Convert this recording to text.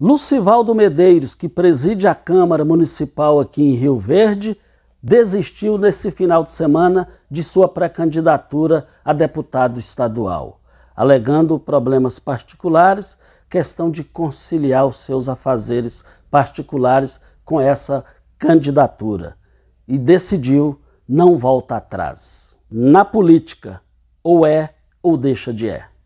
Lucivaldo Medeiros, que preside a Câmara Municipal aqui em Rio Verde, desistiu nesse final de semana de sua pré-candidatura a deputado estadual, alegando problemas particulares, questão de conciliar os seus afazeres particulares com essa candidatura e decidiu não volta atrás. Na política, ou é ou deixa de é.